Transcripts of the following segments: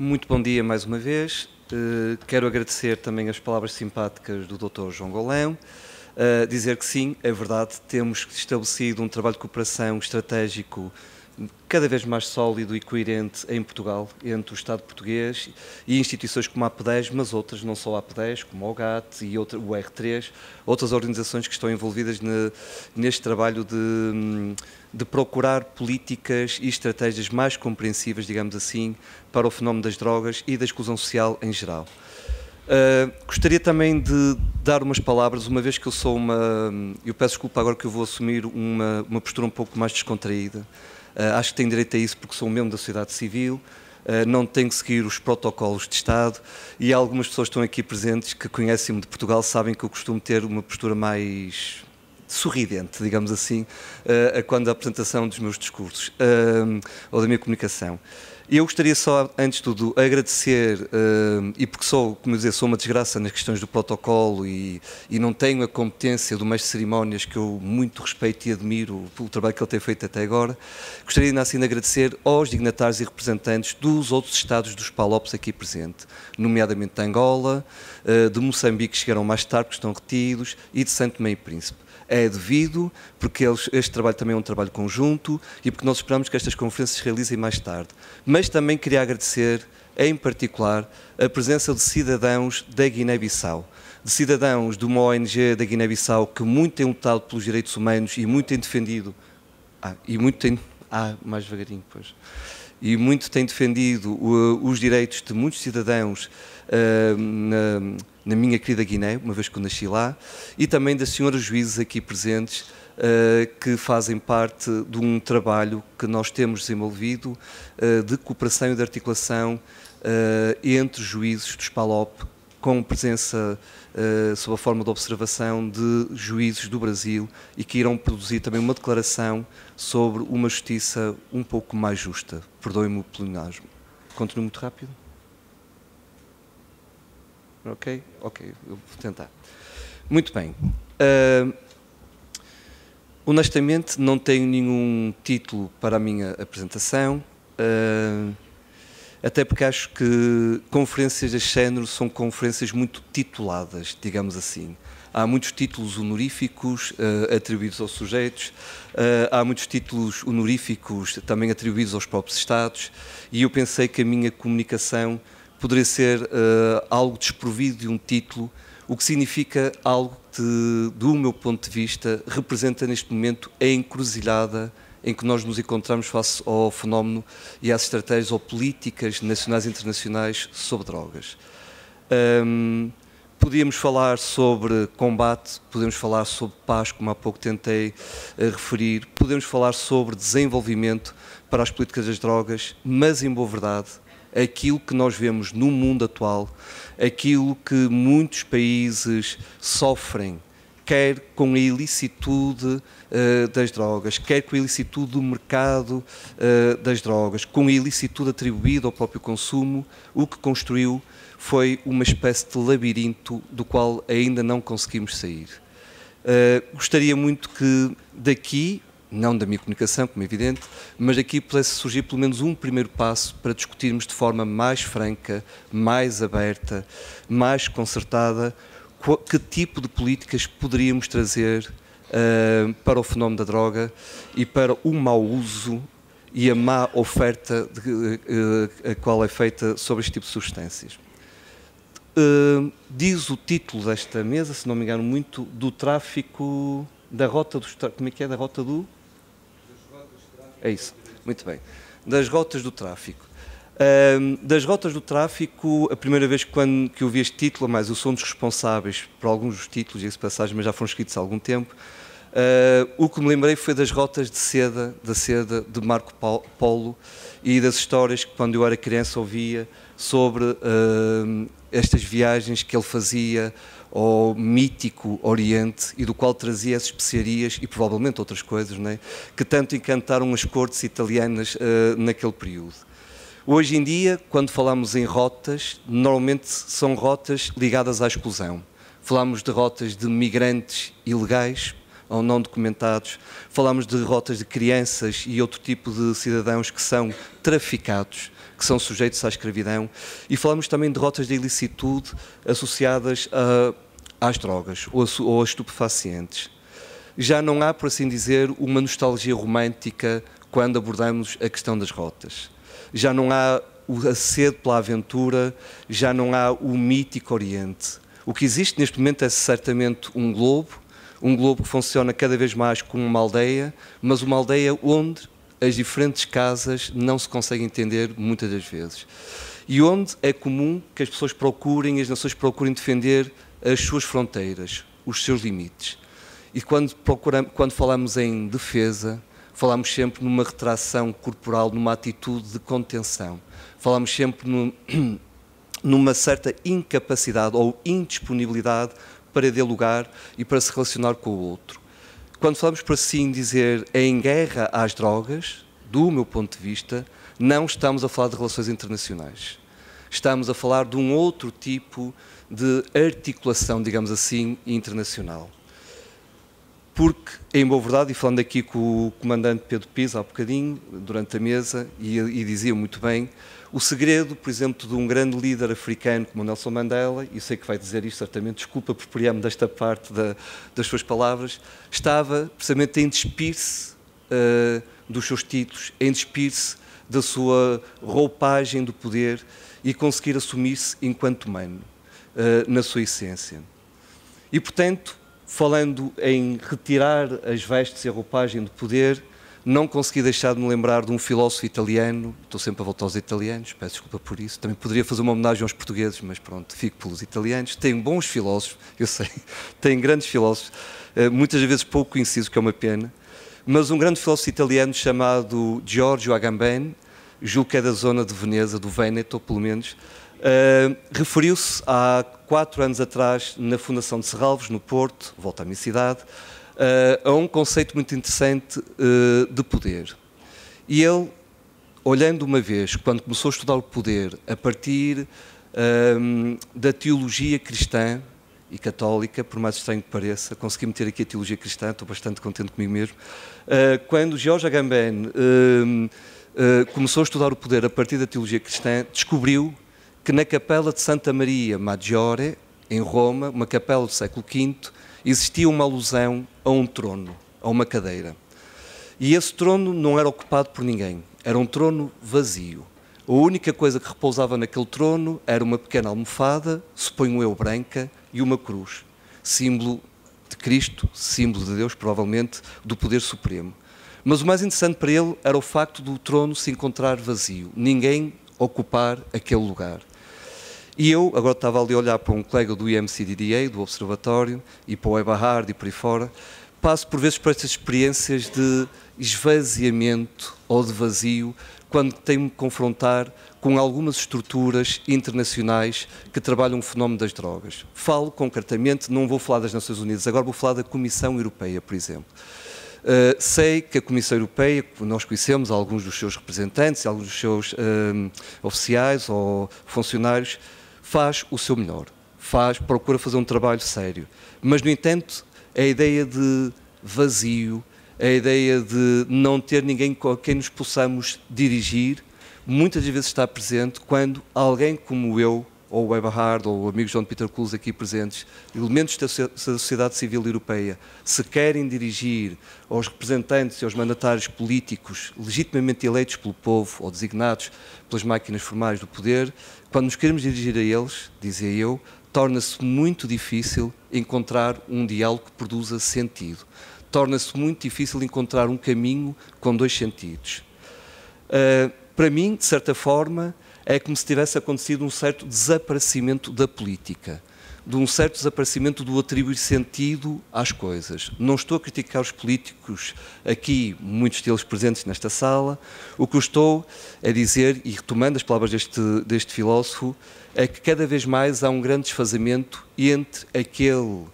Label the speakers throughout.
Speaker 1: Muito bom dia mais uma vez. Uh, quero agradecer também as palavras simpáticas do Dr. João Golão. Uh, dizer que sim, é verdade, temos estabelecido um trabalho de cooperação estratégico cada vez mais sólido e coerente em Portugal, entre o Estado português e instituições como a AP10, mas outras, não só a AP10, como o GAT e outra, o R3, outras organizações que estão envolvidas ne, neste trabalho de, de procurar políticas e estratégias mais compreensivas, digamos assim, para o fenómeno das drogas e da exclusão social em geral. Uh, gostaria também de dar umas palavras, uma vez que eu sou uma. Eu peço desculpa agora que eu vou assumir uma, uma postura um pouco mais descontraída ah, acho que têm direito a isso porque são membro da sociedade civil, ah, não têm que seguir os protocolos de Estado e algumas pessoas que estão aqui presentes que conhecem-me de Portugal sabem que eu costumo ter uma postura mais sorridente, digamos assim, ah, quando a apresentação dos meus discursos ou da minha comunicação. Eu gostaria só, antes de tudo, agradecer, uh, e porque sou, como dizer, sou uma desgraça nas questões do protocolo e, e não tenho a competência do mestre de cerimónias que eu muito respeito e admiro pelo trabalho que ele tem feito até agora, gostaria ainda assim de agradecer aos dignatários e representantes dos outros estados dos Palopes aqui presente, nomeadamente de Angola, uh, de Moçambique, que chegaram mais tarde, porque estão retidos, e de Santo Meio Príncipe é devido, porque eles, este trabalho também é um trabalho conjunto e porque nós esperamos que estas conferências se realizem mais tarde. Mas também queria agradecer, em particular, a presença de cidadãos da Guiné-Bissau de cidadãos de uma ONG da Guiné-Bissau que muito tem lutado pelos direitos humanos e muito tem defendido ah, e muito tem ah, mais devagarinho pois e muito tem defendido uh, os direitos de muitos cidadãos uh, na minha querida Guiné, uma vez que eu nasci lá, e também da senhora juízes aqui presentes, eh, que fazem parte de um trabalho que nós temos desenvolvido eh, de cooperação e de articulação eh, entre juízes dos PALOP, com presença sob a forma de observação de juízes do Brasil e que irão produzir também uma declaração sobre uma justiça um pouco mais justa. Perdoem-me o plenário. Continuo muito rápido? Ok? Ok, eu vou tentar. Muito bem. Uh, honestamente, não tenho nenhum título para a minha apresentação, uh, até porque acho que conferências de género são conferências muito tituladas, digamos assim. Há muitos títulos honoríficos uh, atribuídos aos sujeitos, há muitos títulos honoríficos também atribuídos aos próprios Estados, e eu pensei que a minha comunicação poderia ser uh, algo desprovido de um título, o que significa algo que, do meu ponto de vista, representa neste momento a encruzilhada em que nós nos encontramos face ao fenómeno e às estratégias ou políticas nacionais e internacionais sobre drogas. Um, podíamos falar sobre combate, podemos falar sobre paz, como há pouco tentei eh, referir, podemos falar sobre desenvolvimento para as políticas das drogas, mas, em boa verdade, aquilo que nós vemos no mundo atual, aquilo que muitos países sofrem, quer com a ilicitude uh, das drogas, quer com a ilicitude do mercado uh, das drogas, com a ilicitude atribuída ao próprio consumo, o que construiu foi uma espécie de labirinto do qual ainda não conseguimos sair. Uh, gostaria muito que daqui não da minha comunicação, como é evidente, mas aqui pudesse surgir pelo menos um primeiro passo para discutirmos de forma mais franca, mais aberta, mais concertada, que tipo de políticas poderíamos trazer uh, para o fenómeno da droga e para o mau uso e a má oferta de, uh, a qual é feita sobre este tipo de substâncias. Uh, diz o título desta mesa, se não me engano muito, do tráfico da rota dos como é que é da rota do é isso. Muito bem. Das rotas do tráfico. Um, das rotas do tráfico, a primeira vez quando, que eu vi este título, mas eu sou um dos responsáveis por alguns dos títulos, esse passagem, mas já foram escritos há algum tempo. Uh, o que me lembrei foi das rotas de seda, da seda de Marco Polo e das histórias que quando eu era criança ouvia sobre uh, estas viagens que ele fazia ao mítico Oriente e do qual trazia as especiarias e provavelmente outras coisas né, que tanto encantaram as cortes italianas uh, naquele período. Hoje em dia, quando falamos em rotas, normalmente são rotas ligadas à exclusão. Falamos de rotas de migrantes ilegais, ou não documentados, falamos de rotas de crianças e outro tipo de cidadãos que são traficados que são sujeitos à escravidão. E falamos também de rotas de ilicitude associadas a, às drogas ou a, ou a estupefacientes. Já não há, por assim dizer, uma nostalgia romântica quando abordamos a questão das rotas. Já não há a sede pela aventura, já não há o mítico Oriente. O que existe neste momento é certamente um globo, um globo que funciona cada vez mais como uma aldeia, mas uma aldeia onde as diferentes casas não se conseguem entender muitas das vezes. E onde é comum que as pessoas procurem, as nações procurem defender as suas fronteiras, os seus limites. E quando, procuramos, quando falamos em defesa, falamos sempre numa retração corporal, numa atitude de contenção. Falamos sempre no, numa certa incapacidade ou indisponibilidade para dialogar e para se relacionar com o outro. Quando falamos, por assim dizer, em guerra às drogas, do meu ponto de vista, não estamos a falar de relações internacionais. Estamos a falar de um outro tipo de articulação, digamos assim, internacional. Porque, em boa verdade, e falando aqui com o comandante Pedro Pisa há bocadinho, durante a mesa, e, e dizia muito bem, o segredo, por exemplo, de um grande líder africano como Nelson Mandela, e sei que vai dizer isto certamente, desculpa apropriar-me desta parte da, das suas palavras, estava precisamente em despir-se uh, dos seus títulos, em despir-se da sua roupagem do poder e conseguir assumir-se enquanto humano, uh, na sua essência. E, portanto, falando em retirar as vestes e a roupagem do poder, não consegui deixar de me lembrar de um filósofo italiano, estou sempre a voltar aos italianos, peço desculpa por isso. Também poderia fazer uma homenagem aos portugueses, mas pronto, fico pelos italianos. Tem bons filósofos, eu sei, tem grandes filósofos, eh, muitas vezes pouco conhecidos, que é uma pena. Mas um grande filósofo italiano chamado Giorgio Agamben, julgo que é da zona de Veneza, do Veneto, pelo menos, Uh, referiu-se há quatro anos atrás na Fundação de Serralves, no Porto, volta à minha cidade, eh, a um conceito muito interessante eh, de poder. E ele, olhando uma vez, quando começou a estudar o poder, a partir eh, da teologia cristã e católica, por mais estranho que pareça, consegui meter aqui a teologia cristã, estou bastante contente comigo mesmo. Quando George Agamben começou a estudar o poder a partir da teologia cristã, descobriu que na capela de Santa Maria Maggiore, em Roma, uma capela do século V, existia uma alusão a um trono, a uma cadeira. E esse trono não era ocupado por ninguém, era um trono vazio. A única coisa que repousava naquele trono era uma pequena almofada, suponho eu, branca, e uma cruz, símbolo de Cristo, símbolo de Deus, provavelmente, do poder supremo. Mas o mais interessante para ele era o facto do trono se encontrar vazio, ninguém ocupar aquele lugar. E eu agora estava ali a olhar para um colega do IMCDDA, do Observatório, e para o Ebahard e por aí fora, passo por vezes por estas experiências de esvaziamento ou de vazio quando tenho-me confrontar com algumas estruturas internacionais que trabalham o fenómeno das drogas. Falo concretamente, não vou falar das Nações Unidas, agora vou falar da Comissão Europeia, por exemplo. Uh, sei que a Comissão Europeia, nós conhecemos alguns dos seus representantes, alguns dos seus uh, oficiais ou funcionários, faz o seu melhor, faz, procura fazer um trabalho sério. Mas, no entanto, a ideia de vazio, a ideia de não ter ninguém com quem nos possamos dirigir, muitas vezes está presente quando alguém como eu ou o Eberhard, ou o amigo João Peter Kulz aqui presentes, elementos da sociedade civil europeia, se querem dirigir aos representantes e aos mandatários políticos legitimamente eleitos pelo povo ou designados pelas máquinas formais do poder, quando nos queremos dirigir a eles, dizia eu, torna-se muito difícil encontrar um diálogo que produza sentido. Torna-se muito difícil encontrar um caminho com dois sentidos. Uh, para mim, de certa forma, é como se tivesse acontecido um certo desaparecimento da política, de um certo desaparecimento do atribuir sentido às coisas. Não estou a criticar os políticos aqui, muitos deles presentes nesta sala. O que eu estou a dizer, e retomando as palavras deste, deste filósofo, é que cada vez mais há um grande desfazamento entre aquele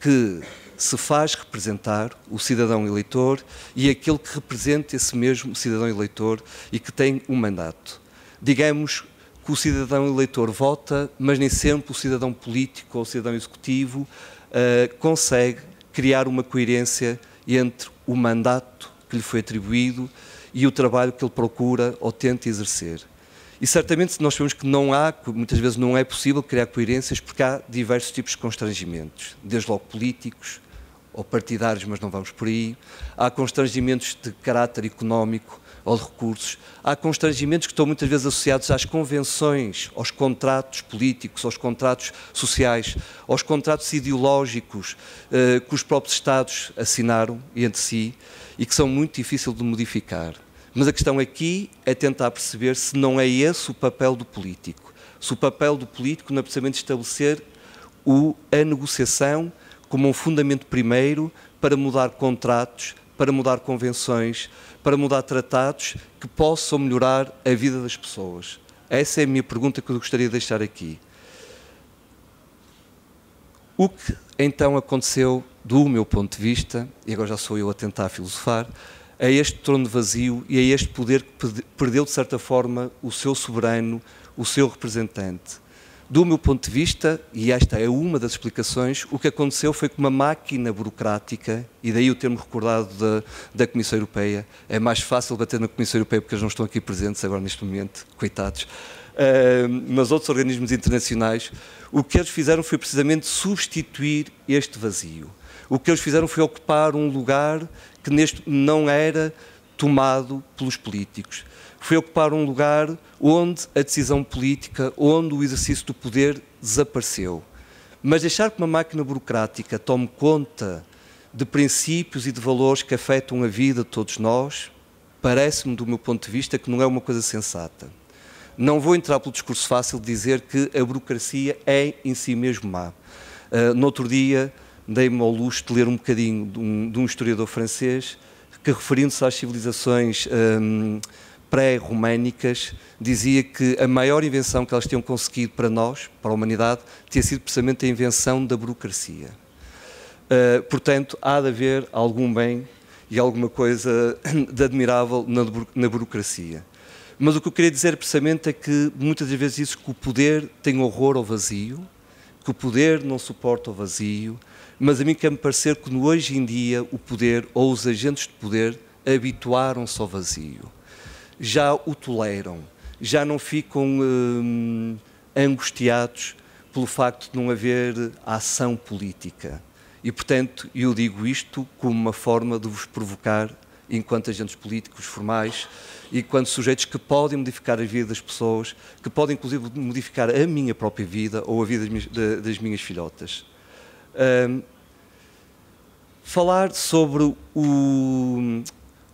Speaker 1: que se faz representar o cidadão eleitor e aquele que representa esse mesmo cidadão eleitor e que tem um mandato digamos que o cidadão eleitor vota, mas nem sempre o cidadão político ou o cidadão executivo uh, consegue criar uma coerência entre o mandato que lhe foi atribuído e o trabalho que ele procura ou tenta exercer. E certamente nós sabemos que não há, muitas vezes não é possível criar coerências porque há diversos tipos de constrangimentos, desde logo políticos ou partidários, mas não vamos por aí. Há constrangimentos de caráter económico, ou de recursos, há constrangimentos que estão muitas vezes associados às convenções, aos contratos políticos, aos contratos sociais, aos contratos ideológicos eh, que os próprios Estados assinaram entre si e que são muito difíceis de modificar. Mas a questão aqui é tentar perceber se não é esse o papel do político. Se o papel do político não é precisamente estabelecer o, a negociação como um fundamento primeiro para mudar contratos, para mudar convenções, para mudar tratados que possam melhorar a vida das pessoas? Essa é a minha pergunta que eu gostaria de deixar aqui. O que então aconteceu, do meu ponto de vista, e agora já sou eu a tentar filosofar, a este trono vazio e a este poder que perdeu, de certa forma, o seu soberano, o seu representante? Do meu ponto de vista, e esta é uma das explicações, o que aconteceu foi que uma máquina burocrática, e daí o termo recordado da, da Comissão Europeia, é mais fácil bater na Comissão Europeia porque eles não estão aqui presentes agora neste momento, coitados, uh, mas outros organismos internacionais, o que eles fizeram foi precisamente substituir este vazio. O que eles fizeram foi ocupar um lugar que neste não era tomado pelos políticos foi ocupar um lugar onde a decisão política, onde o exercício do poder desapareceu. Mas deixar que uma máquina burocrática tome conta de princípios e de valores que afetam a vida de todos nós, parece-me, do meu ponto de vista, que não é uma coisa sensata. Não vou entrar pelo discurso fácil de dizer que a burocracia é em si mesmo má. Uh, no outro dia, dei-me ao luxo de ler um bocadinho de um, de um historiador francês que, referindo-se às civilizações. Um, ah, pré-românicas, dizia que a maior invenção que elas tinham conseguido para nós, para a humanidade, tinha sido precisamente a invenção da burocracia. Uh, portanto, há de haver algum bem e alguma coisa de admirável na, na burocracia. Mas o que eu queria dizer precisamente é que muitas das vezes isso que o poder tem horror ao vazio, que o poder não suporta o vazio, mas a mim quer-me parecer que no hoje em dia o poder ou os agentes de poder habituaram-se ao vazio já o toleram, já não ficam hum, angustiados pelo facto de não haver ação política. E, portanto, eu digo isto como uma forma de vos provocar enquanto agentes políticos formais e enquanto sujeitos que podem modificar a vida das pessoas, que podem, inclusive, modificar a minha própria vida ou a vida das minhas, das minhas filhotas. Um, falar sobre o,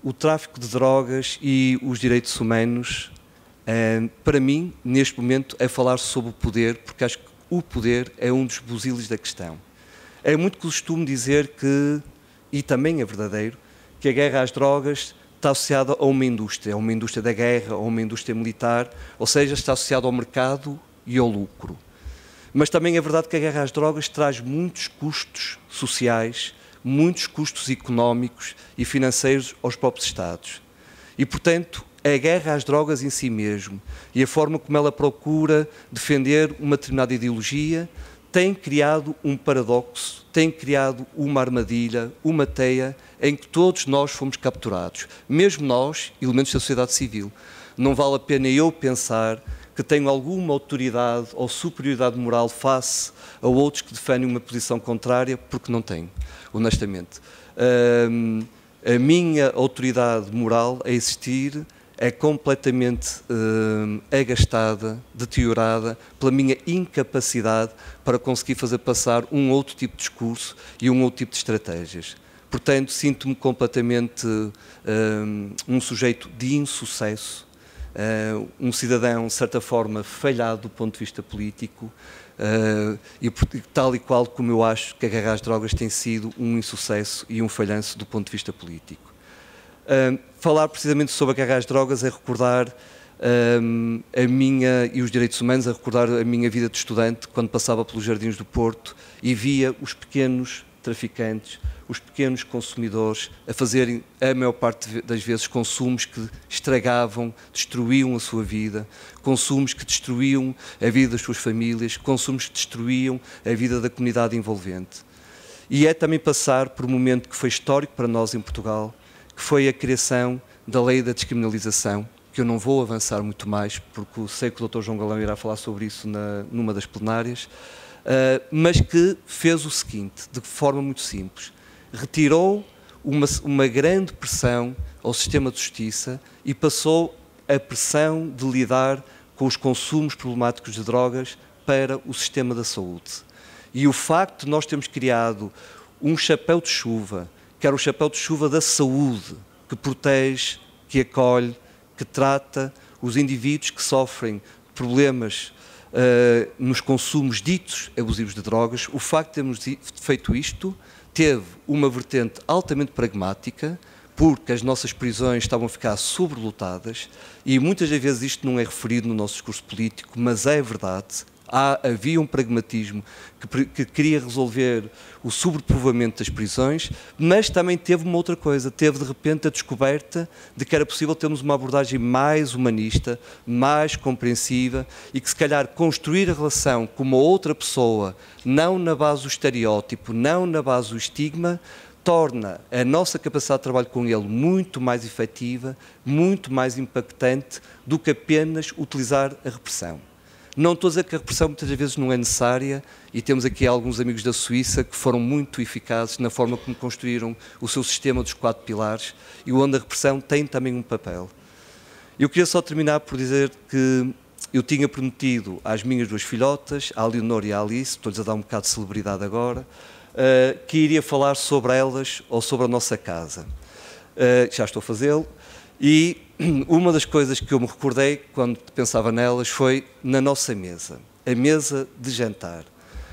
Speaker 1: o tráfico de drogas e os direitos humanos, eh, para mim, neste momento, é falar sobre o poder, porque acho que o poder é um dos buziles da questão. É muito costume dizer que, e também é verdadeiro, que a guerra às drogas está associada a uma indústria, a uma indústria da guerra, a uma indústria militar, ou seja, está associada ao mercado e ao lucro. Mas também é verdade que a guerra às drogas traz muitos custos sociais, muitos custos económicos e financeiros aos próprios Estados. E, portanto, a guerra às drogas em si mesmo e a forma como ela procura defender uma determinada ideologia tem criado um paradoxo, tem criado uma armadilha, uma teia em que todos nós fomos capturados, mesmo nós, elementos da sociedade civil. Não vale a pena eu pensar que tenho alguma autoridade ou superioridade moral face a outros que defendem uma posição contrária, porque não tenho, honestamente. Um, a minha autoridade moral a existir é completamente um, agastada, deteriorada pela minha incapacidade para conseguir fazer passar um outro tipo de discurso e um outro tipo de estratégias. Portanto, sinto-me completamente um, um sujeito de insucesso uh, um cidadão, de certa forma, falhado do ponto de vista político, uh, e tal e qual como eu acho que a guerra às drogas tem sido um insucesso e um falhanço do ponto de vista político. Uh, falar precisamente sobre a guerra às drogas é recordar a minha e os direitos humanos, a é recordar a minha vida de estudante quando passava pelos jardins do Porto e via os pequenos traficantes, os pequenos consumidores a fazerem, a maior parte das vezes, consumos que estragavam, destruíam a sua vida, consumos que destruíam a vida das suas famílias, consumos que destruíam a vida da comunidade envolvente. E é também passar por um momento que foi histórico para nós em Portugal, que foi a criação da lei da descriminalização, que eu não vou avançar muito mais, porque sei que o Dr. João Galão irá falar sobre isso na, numa das plenárias, ah, mas que fez o seguinte, de forma muito simples: retirou uma, uma grande pressão ao sistema de justiça e passou a pressão de lidar com os consumos problemáticos de drogas para o sistema da saúde. E o facto de nós termos criado um chapéu de chuva, que era o chapéu de chuva da saúde, que protege, que acolhe, que trata os indivíduos que sofrem problemas uh, nos consumos ditos abusivos de drogas, o facto de termos feito isto teve uma vertente altamente pragmática, porque as nossas prisões estavam a ficar sobrelotadas e muitas das vezes isto não é referido no nosso discurso político, mas é verdade Há, havia um pragmatismo que, que, queria resolver o sobrepovoamento das prisões, mas também teve uma outra coisa, teve de repente a descoberta de que era possível termos uma abordagem mais humanista, mais compreensiva e que se calhar construir a relação com uma outra pessoa, não na base do estereótipo, não na base do estigma, torna a nossa capacidade de trabalho com ele muito mais efetiva, muito mais impactante do que apenas utilizar a repressão. Não estou a dizer que a repressão muitas vezes não é necessária e temos aqui alguns amigos da Suíça que foram muito eficazes na forma como construíram o seu sistema dos quatro pilares e onde a repressão tem também um papel. Eu queria só terminar por dizer que eu tinha prometido às minhas duas filhotas, à Leonor e à Alice, estou-lhes a dar um bocado de celebridade agora, eh, que iria falar sobre elas ou sobre a nossa casa. Eh, já estou a fazê-lo. E uma das coisas que eu me recordei quando pensava nelas foi na nossa mesa, a mesa de jantar.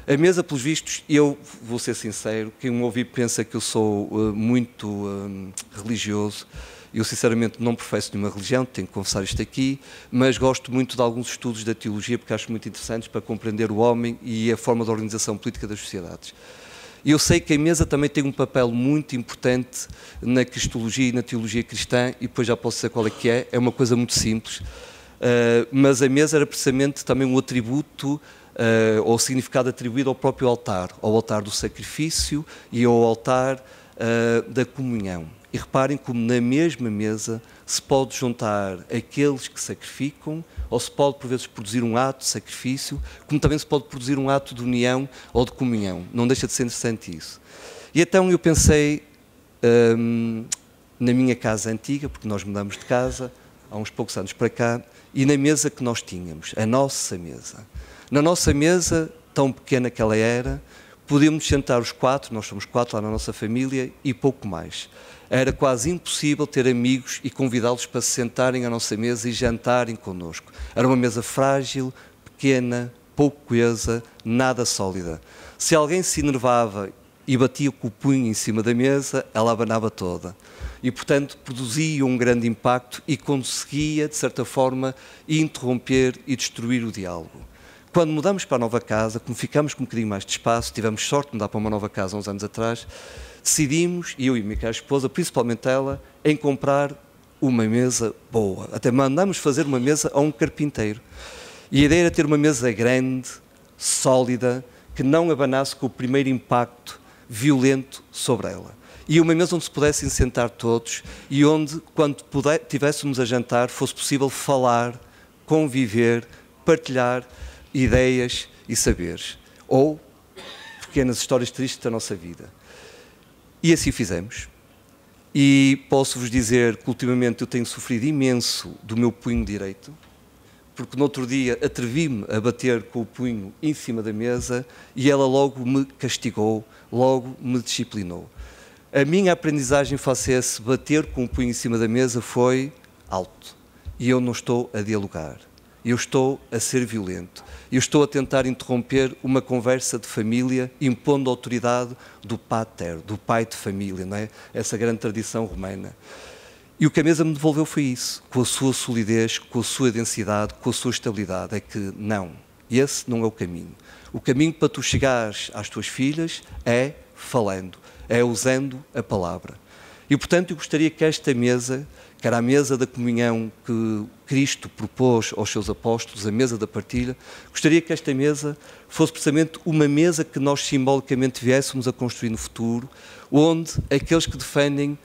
Speaker 1: A mesa, pelos vistos, eu vou ser sincero, quem me ouvi pensa que eu sou uh, muito hum, religioso. Eu, sinceramente, não professo nenhuma religião, tenho que confessar isto aqui, mas gosto muito de alguns estudos da teologia, porque acho muito interessantes para compreender o homem e a forma de organização política das sociedades. E eu sei que a mesa também tem um papel muito importante na cristologia e na teologia cristã, e depois já posso dizer qual é que é, é uma coisa muito simples. Uh, mas a mesa era precisamente também um atributo uh, ou significado atribuído ao próprio altar, ao altar do sacrifício e ao altar uh, da comunhão. E reparem como na mesma mesa se pode juntar aqueles que sacrificam ou se pode, por vezes, produzir um ato de sacrifício, como também se pode produzir um ato de união ou de comunhão. Não deixa de ser interessante isso. E então eu pensei hum, na minha casa antiga, porque nós mudamos de casa há uns poucos anos para cá, e na mesa que nós tínhamos, a nossa mesa. Na nossa mesa, tão pequena que ela era, podíamos sentar os quatro, nós somos quatro lá na nossa família, e pouco mais era quase impossível ter amigos e convidá-los para se sentarem à nossa mesa e jantarem connosco. Era uma mesa frágil, pequena, pouco coesa, nada sólida. Se alguém se enervava e batia com o punho em cima da mesa, ela abanava toda. E, portanto, produzia um grande impacto e conseguia, de certa forma, interromper e destruir o diálogo. Quando mudamos para a nova casa, como ficamos com um bocadinho mais de espaço, tivemos sorte de mudar para uma nova casa uns anos atrás, decidimos, eu e a minha esposa, principalmente ela, em comprar uma mesa boa. Até mandamos fazer uma mesa a um carpinteiro. E a ideia era ter uma mesa grande, sólida, que não abanasse com o primeiro impacto violento sobre ela. E uma mesa onde se pudessem sentar todos e onde, quando puder, tivéssemos a jantar, fosse possível falar, conviver, partilhar ideias e saberes, ou pequenas histórias tristes da nossa vida. E assim fizemos. E posso-vos dizer que ultimamente eu tenho sofrido imenso do meu punho direito, porque no outro dia atrevi-me a bater com o punho em cima da mesa e ela logo me castigou, logo me disciplinou. A minha aprendizagem face a esse bater com o punho em cima da mesa foi alto e eu não estou a dialogar eu estou a ser violento. Eu estou a tentar interromper uma conversa de família impondo a autoridade do pater, do pai de família, não é? Essa grande tradição romana. E o que a mesa me devolveu foi isso, com a sua solidez, com a sua densidade, com a sua estabilidade. É que não, esse não é o caminho. O caminho para tu chegares às tuas filhas é falando, é usando a palavra. E portanto eu gostaria que esta mesa, que era a mesa da comunhão que Cristo propôs aos seus apóstolos a mesa da partilha, gostaria que esta mesa fosse precisamente uma mesa que nós simbolicamente viéssemos a construir no futuro, onde aqueles que defendem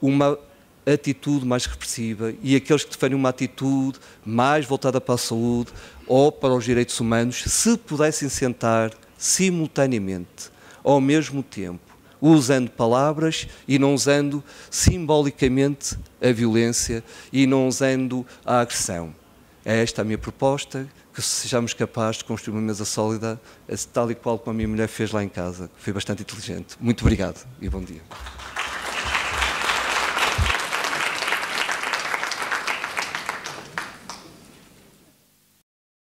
Speaker 1: uma atitude mais repressiva e aqueles que defendem uma atitude mais voltada para a saúde ou para os direitos humanos, se pudessem sentar simultaneamente, ao mesmo tempo, usando palavras e não usando simbolicamente a violência e não usando a agressão. É esta a minha proposta, que sejamos capazes de construir uma mesa sólida, eh, tal e qual como a minha mulher fez lá em casa, que foi bastante inteligente. Muito obrigado e bom dia.